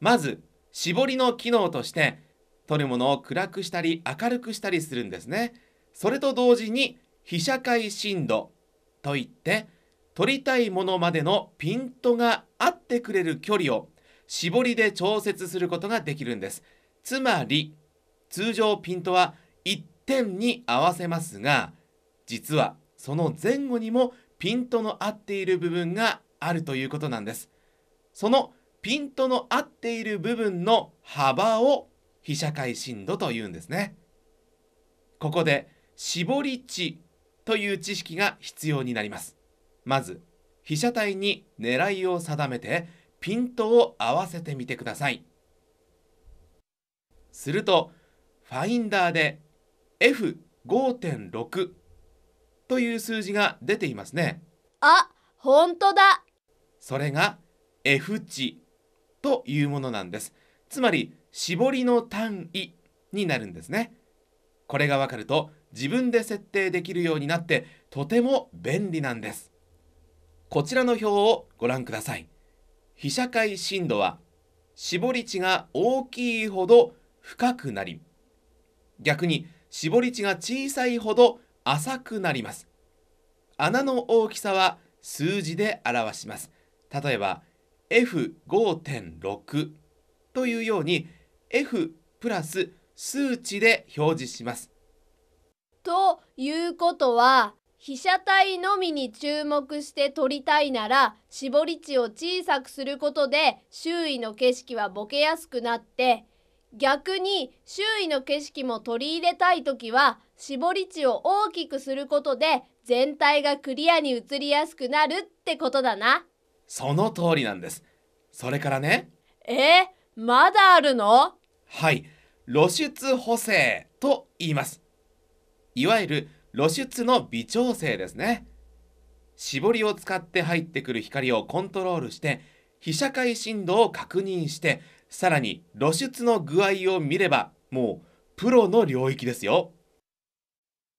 まず絞りの機能として撮るものを暗くしたり明るくしたりするんですねそれと同時に被写界深度といって撮りたいものまでのピントが合ってくれる距離を絞りで調節することができるんですつまり通常ピントは1点に合わせますが実はその前後にもピントの合っている部分があるということなんですそのピントの合っている部分の幅を被写界深度というんですね。ここで絞り値という知識が必要になります。まず被写体に狙いを定めてピントを合わせてみてください。するとファインダーで F5.6 という数字が出ていますね。あ、本当だ。それが F 値というものなんですつまり絞りの単位になるんですねこれがわかると自分で設定できるようになってとても便利なんですこちらの表をご覧ください被写界深度は絞り値が大きいほど深くなり逆に絞り値が小さいほど浅くなります穴の大きさは数字で表します例えば F5.6 というように F プラス数値で表示します。ということは被写体のみに注目して撮りたいなら絞り値を小さくすることで周囲の景色はボケやすくなって逆に周囲の景色も取り入れたい時は絞り値を大きくすることで全体がクリアに映りやすくなるってことだな。その通りなんですそれからねえー、まだあるのはい露出補正と言いますいわゆる露出の微調整ですね絞りを使って入ってくる光をコントロールして被写界深度を確認してさらに露出の具合を見ればもうプロの領域ですよ